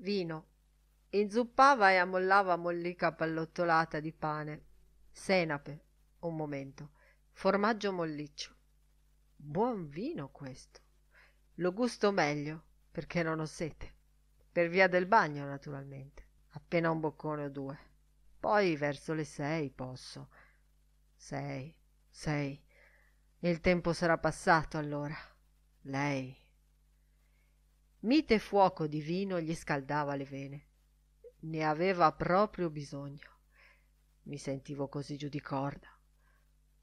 vino inzuppava e ammollava mollica pallottolata di pane senape un momento formaggio molliccio buon vino questo lo gusto meglio perché non ho sete per via del bagno naturalmente appena un boccone o due poi verso le sei posso sei sei il tempo sarà passato allora lei mite fuoco di vino gli scaldava le vene ne aveva proprio bisogno i sentivo così giù di corda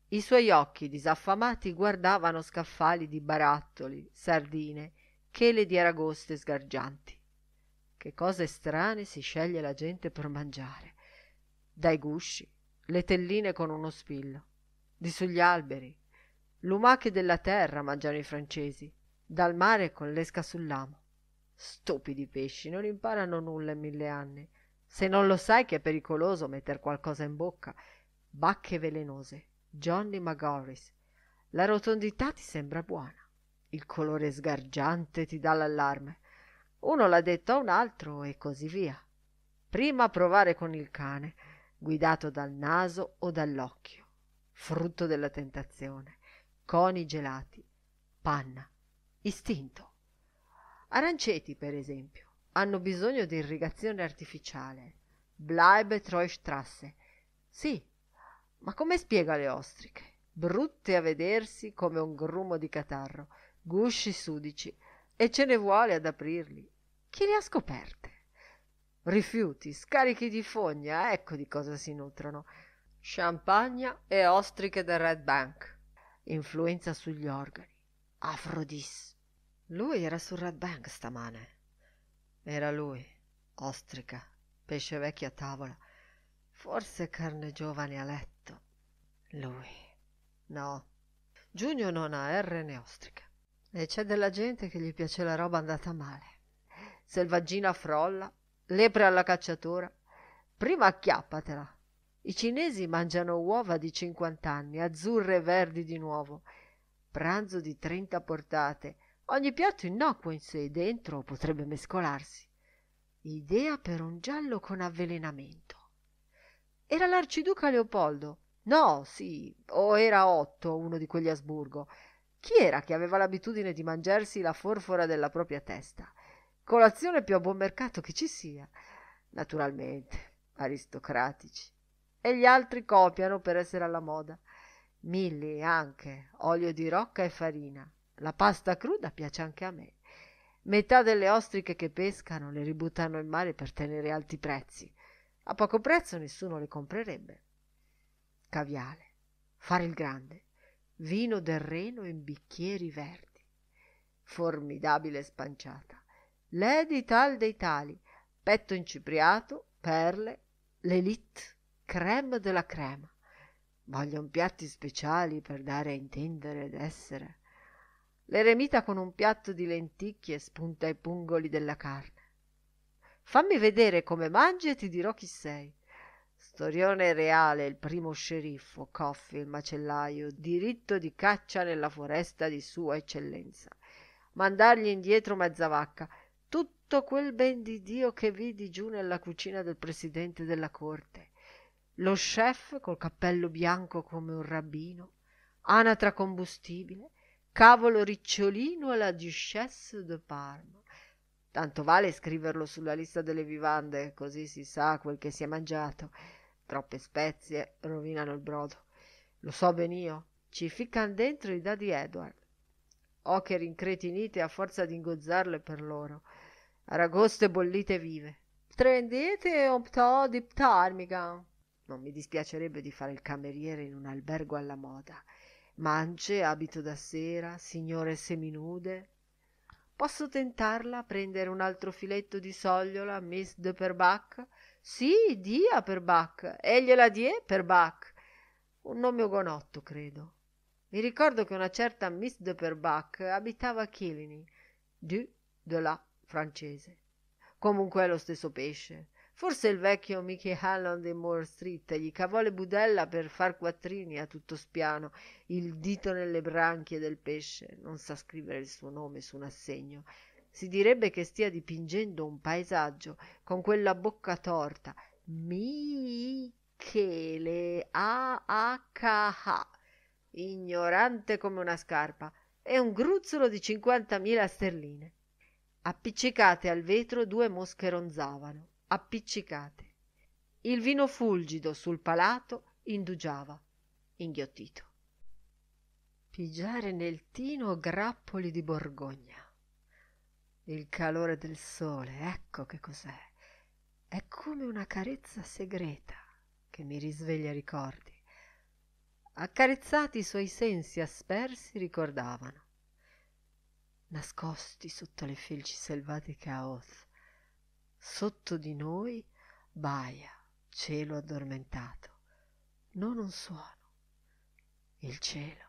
i suoi occhi disaffamati guardavano scaffali di barattoli sardine chele di aragoste sgargianti che cose strane si sceglie la gente per mangiare dai gusci le telline con uno spillo di sugli alberi lumache della terra mangiano i francesi dal mare con l'esca sull'amo stupidi pesci non imparano nulla in mille anni se non lo sai che è pericoloso metter qualcosa in bocca bacche velenose johnny mcgorris la rotondità ti sembra buona il colore sgargiante ti dà l'allarme uno l'ha detto a un altro e così via prima provare con il cane guidato dal naso o dall'occhio frutto della tentazione coni gelati panna istinto aranceti per esempio hanno bisogno di irrigazione artificiale bleibe treu sì ma come spiega le ostriche brutte a vedersi come un grumo di catarro gusci sudici e ce ne vuole ad aprirli chi le ha scoperte rifiuti scarichi di fogna ecco di cosa si nutrono champagne e ostriche del red bank influenza sugli organi afrodis lui era sul red bank stamane era lui ostrica pesce vecchio a tavola forse carne giovane a letto lui no giugno non ha r né ostrica e c'è della gente che gli piace la roba andata male selvaggina frolla lepre alla cacciatura prima acchiappatela i cinesi mangiano uova di cinquant'anni, azzurre e verdi di nuovo, pranzo di trenta portate, ogni piatto innocuo in sé dentro potrebbe mescolarsi idea per un giallo con avvelenamento era l'arciduca leopoldo no sì o era otto uno di quegli asburgo chi era che aveva l'abitudine di mangiarsi la forfora della propria testa colazione più a buon mercato che ci sia naturalmente aristocratici e gli altri copiano per essere alla moda Milli anche olio di rocca e farina la pasta cruda piace anche a me. Metà delle ostriche che pescano le ributtano in mare per tenere alti prezzi. A poco prezzo nessuno le comprerebbe. Caviale, fare il grande, vino del Reno in bicchieri verdi. Formidabile spanciata. Lady tal dei tali, petto incipriato, perle, l'elite, creme della crema. Vogliono piatti speciali per dare a intendere d'essere l'eremita con un piatto di lenticchie spunta i pungoli della carne. Fammi vedere come mangi e ti dirò chi sei. Storione Reale, il primo sceriffo, Coffi, il macellaio, diritto di caccia nella foresta di Sua Eccellenza. Mandargli indietro mezza vacca, tutto quel ben di Dio che vidi giù nella cucina del presidente della corte. Lo chef col cappello bianco come un rabbino, anatra combustibile, cavolo ricciolino alla duchesse de parma tanto vale scriverlo sulla lista delle vivande così si sa quel che si è mangiato troppe spezie rovinano il brodo lo so ben io ci ficcan dentro i dadi edward oche rincretinite a forza d'ingozzarle per loro aragoste bollite vive prendete un po' di ptarmigan non mi dispiacerebbe di fare il cameriere in un albergo alla moda mance abito da sera signore seminude posso tentarla a prendere un altro filetto di sogliola miss de Perbac? sì dia Perbac, e gliela die Perbac. un nome ugonotto credo mi ricordo che una certa miss de Perbac abitava a chilini du de la francese comunque è lo stesso pesce forse il vecchio mickey hallon di moore street gli cavò le budella per far quattrini a tutto spiano il dito nelle branchie del pesce non sa scrivere il suo nome su un assegno si direbbe che stia dipingendo un paesaggio con quella bocca torta michele a-h-h ignorante come una scarpa e un gruzzolo di cinquantamila sterline appiccicate al vetro due mosche ronzavano appiccicate il vino fulgido sul palato indugiava inghiottito pigiare nel tino grappoli di borgogna il calore del sole ecco che cos'è è come una carezza segreta che mi risveglia ricordi accarezzati i suoi sensi aspersi ricordavano nascosti sotto le felci selvatiche a sotto di noi baia cielo addormentato non un suono il cielo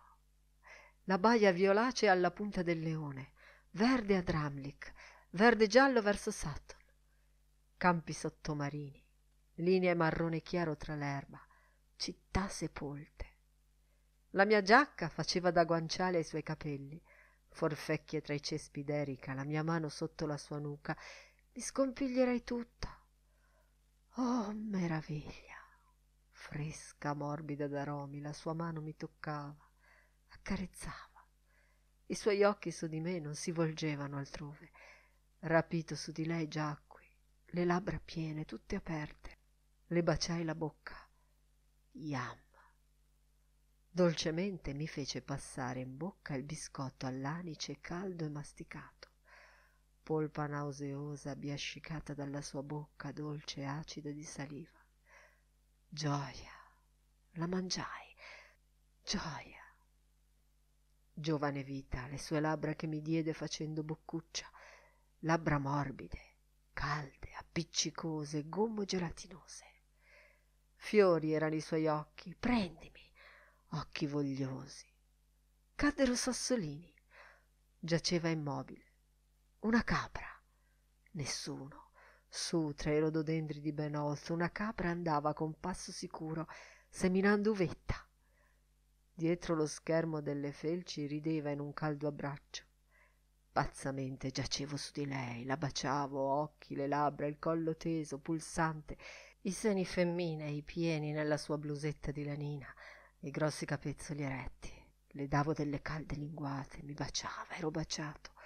la baia violacea alla punta del leone verde a dramlick verde giallo verso sutton campi sottomarini linee marrone chiaro tra l'erba città sepolte la mia giacca faceva da guanciale ai suoi capelli forfecchie tra i cespi d'erica la mia mano sotto la sua nuca mi scompiglierai tutta. Oh, meraviglia! Fresca, morbida d'aromi, la sua mano mi toccava, accarezzava. I suoi occhi su di me non si volgevano altrove. Rapito su di lei giacqui, le labbra piene, tutte aperte. Le baciai la bocca. Yam! Dolcemente mi fece passare in bocca il biscotto all'anice caldo e masticato polpa nauseosa biascicata dalla sua bocca dolce e acida di saliva Gioia! la mangiai Gioia! giovane vita le sue labbra che mi diede facendo boccuccia labbra morbide calde appiccicose gommo gelatinose fiori erano i suoi occhi prendimi occhi vogliosi caddero sassolini giaceva immobile una capra nessuno Su tra i rododendri di ben una capra andava con passo sicuro seminando uvetta dietro lo schermo delle felci rideva in un caldo abbraccio pazzamente giacevo su di lei la baciavo occhi le labbra il collo teso pulsante i seni femminei pieni nella sua blusetta di lanina i grossi capezzoli eretti le davo delle calde linguate mi baciava ero baciato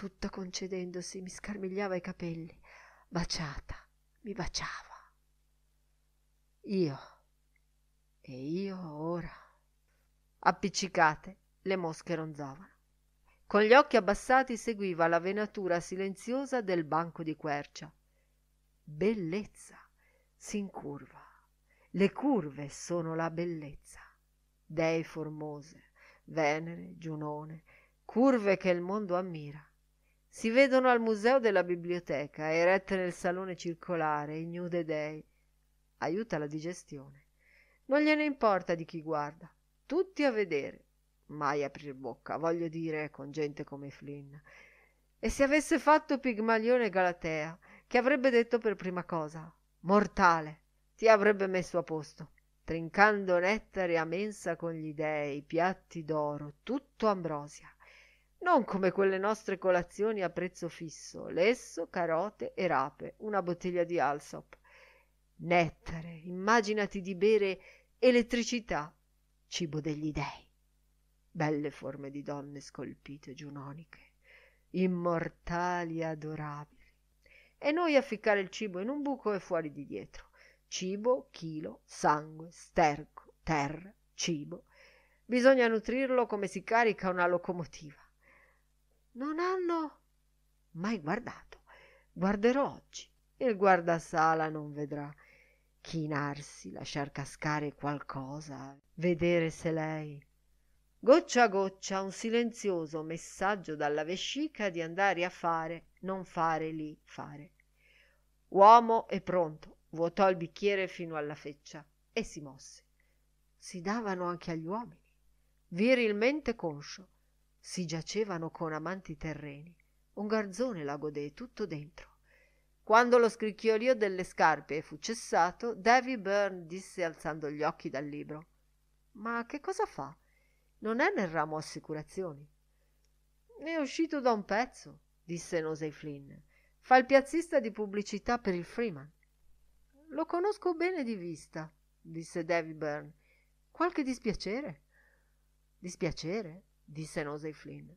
tutta concedendosi mi scarmigliava i capelli baciata mi baciava io e io ora appiccicate le mosche ronzavano con gli occhi abbassati seguiva la venatura silenziosa del banco di quercia bellezza s'incurva le curve sono la bellezza dei formose venere giunone curve che il mondo ammira si vedono al museo della biblioteca, erette nel salone circolare, ignude dei. Aiuta la digestione. Non gliene importa di chi guarda. Tutti a vedere. Mai aprir bocca, voglio dire, con gente come Flynn. E se avesse fatto Pigmalione Galatea, che avrebbe detto per prima cosa? Mortale, ti avrebbe messo a posto, trincando nettare a mensa con gli dei, piatti d'oro, tutto ambrosia non come quelle nostre colazioni a prezzo fisso, lesso, carote e rape, una bottiglia di Alsop. Nettare, immaginati di bere elettricità, cibo degli dei. Belle forme di donne scolpite, giunoniche, immortali e adorabili. E noi a ficcare il cibo in un buco e fuori di dietro. Cibo, chilo, sangue, sterco, terra, cibo. Bisogna nutrirlo come si carica una locomotiva non hanno mai guardato guarderò oggi il guardasala non vedrà chinarsi lasciar cascare qualcosa vedere se lei goccia a goccia un silenzioso messaggio dalla vescica di andare a fare non fare lì fare uomo e pronto vuotò il bicchiere fino alla feccia e si mosse si davano anche agli uomini virilmente conscio si giacevano con amanti terreni un garzone la godé tutto dentro quando lo scricchiolio delle scarpe fu cessato davy byrne disse alzando gli occhi dal libro ma che cosa fa non è nel ramo assicurazioni è uscito da un pezzo disse Nosey Flynn fa il piazzista di pubblicità per il Freeman lo conosco bene di vista disse Davy Byrne qualche dispiacere dispiacere disse Nosey Flynn.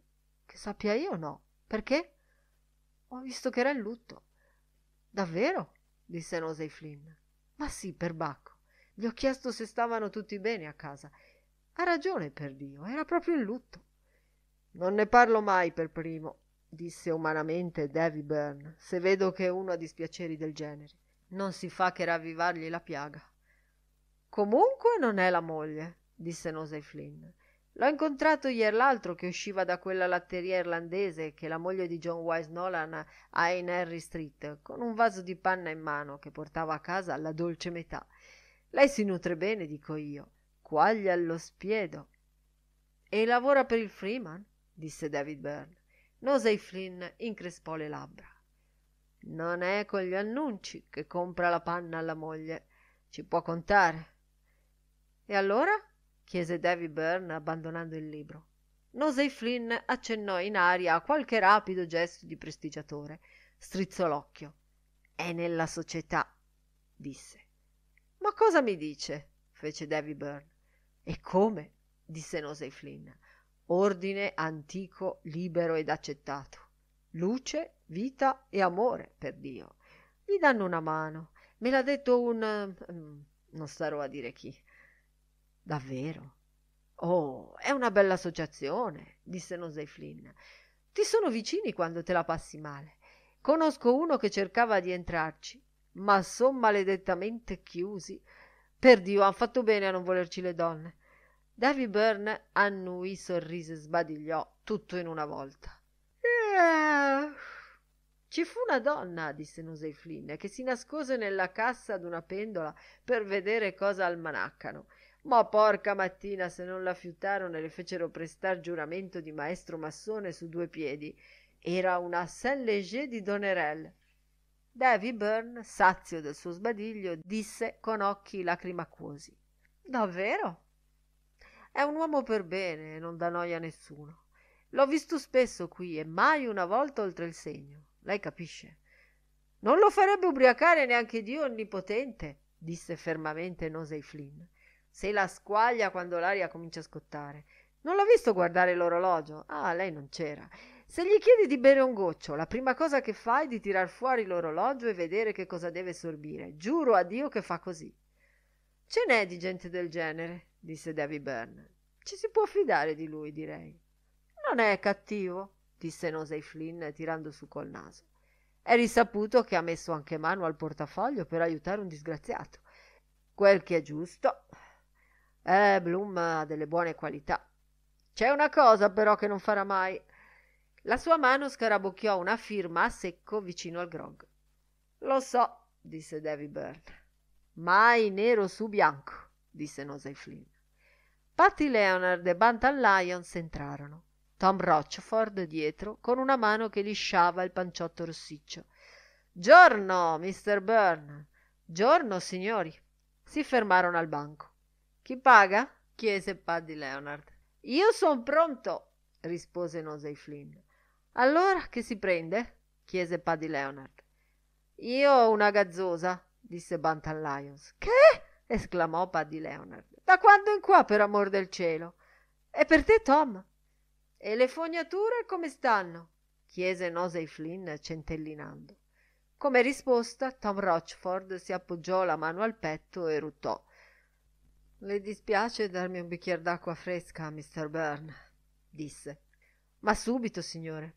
Che sappia io no. Perché? Ho visto che era in lutto. Davvero? disse Nosey Flynn. Ma sì, perbacco. Gli ho chiesto se stavano tutti bene a casa. Ha ragione, perdio, era proprio in lutto. Non ne parlo mai per primo, disse umanamente Davy Byrne, se vedo che uno ha dispiaceri del genere. Non si fa che ravvivargli la piaga. Comunque non è la moglie, disse Nosey Flynn l'ho incontrato jer l'altro che usciva da quella latteria irlandese che la moglie di john wise nolan ha in harry street con un vaso di panna in mano che portava a casa la dolce metà lei si nutre bene dico io quaglia allo spiedo e lavora per il freeman disse david byrne nosey flynn increspò le labbra non è con gli annunci che compra la panna alla moglie ci può contare e allora chiese Davy Byrne abbandonando il libro. Nosey Flynn accennò in aria a qualche rapido gesto di prestigiatore. Strizzò l'occhio. È nella società, disse. Ma cosa mi dice? fece Davy Byrne. E come? disse Nosey Flynn. Ordine antico, libero ed accettato. Luce, vita e amore, per Dio. Gli danno una mano. Me l'ha detto un... Mm, non starò a dire chi davvero oh è una bella associazione disse nonsei flynn ti sono vicini quando te la passi male conosco uno che cercava di entrarci ma son maledettamente chiusi perdio han fatto bene a non volerci le donne Davy Byrne annui, sorrise sbadigliò tutto in una volta. Yeah. Ci fu una donna, disse Nusei Flynn, che si nascose nella cassa d'una pendola per vedere cosa almanaccano ma porca mattina se non la fiutarono e le fecero prestar giuramento di maestro massone su due piedi era una saint-léger di donerel davy byrne sazio del suo sbadiglio disse con occhi lacrimacuosi davvero è un uomo per bene e non dà noia a nessuno l'ho visto spesso qui e mai una volta oltre il segno lei capisce non lo farebbe ubriacare neanche dio onnipotente disse fermamente nosey flynn se la squaglia quando l'aria comincia a scottare. Non l'ho visto guardare l'orologio. Ah, lei non c'era. Se gli chiedi di bere un goccio, la prima cosa che fa è di tirar fuori l'orologio e vedere che cosa deve sorbire. Giuro a Dio che fa così. Ce n'è di gente del genere, disse Davy Byrne. Ci si può fidare di lui, direi. Non è cattivo, disse Nosey Flynn tirando su col naso. È risaputo che ha messo anche mano al portafoglio per aiutare un disgraziato. Quel che è giusto, eh, Bloom ha delle buone qualità. C'è una cosa però che non farà mai. La sua mano scarabocchiò una firma a secco vicino al grog. Lo so, disse Davy Byrne. Mai nero su bianco, disse Nosey Flynn. Patty Leonard e Bantam Lyons entrarono. Tom Rochford dietro, con una mano che lisciava il panciotto rossiccio. Giorno, Mr. Byrne. Giorno, signori. Si fermarono al banco chi paga chiese paddy leonard io son pronto rispose nosey flynn allora che si prende chiese paddy leonard io ho una gazzosa disse bantam lyons che esclamò paddy leonard da quando in qua per amor del cielo e per te tom e le fognature come stanno chiese nosey flynn centellinando come risposta tom rochford si appoggiò la mano al petto e ruttò le dispiace darmi un bicchier d'acqua fresca, Mr. Byrne, disse. Ma subito, signore.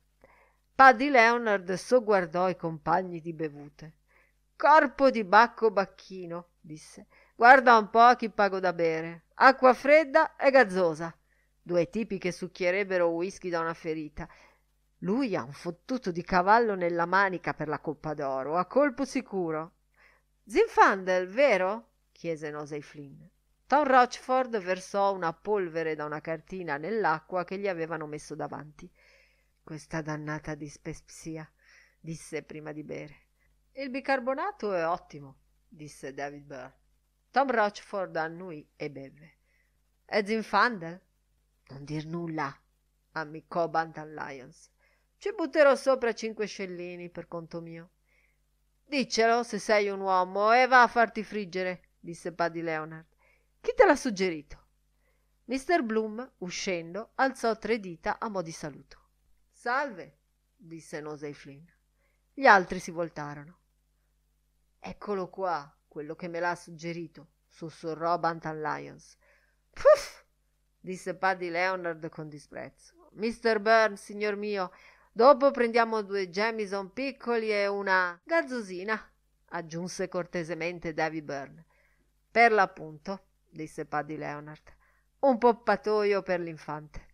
Paddy Leonard sogguardò i compagni di bevute. Corpo di bacco bacchino, disse. Guarda un po' a chi pago da bere. Acqua fredda e gazzosa. Due tipi che succhierebbero whisky da una ferita. Lui ha un fottuto di cavallo nella manica per la Coppa d'Oro, a colpo sicuro. Zinfandel, vero? chiese Nosey Flynn tom rochford versò una polvere da una cartina nell'acqua che gli avevano messo davanti questa dannata dispepsia disse prima di bere il bicarbonato è ottimo disse david burr tom rochford annui e bevve è zinfandel non dir nulla ammiccò bantam lyons ci butterò sopra cinque scellini per conto mio diccelo se sei un uomo e va a farti friggere disse paddy leonard chi te l'ha suggerito? Mr. Bloom, uscendo, alzò tre dita a mo' di saluto. Salve, disse Nosey Flynn. Gli altri si voltarono. Eccolo qua, quello che me l'ha suggerito, sussurrò Bantam Lyons. Puff! disse Paddy Leonard con disprezzo. Mr. Burns, signor mio, dopo prendiamo due Jamison piccoli e una gazzosina, aggiunse cortesemente Davy Byrne. Per l'appunto disse paddy leonard un poppatoio per l'infante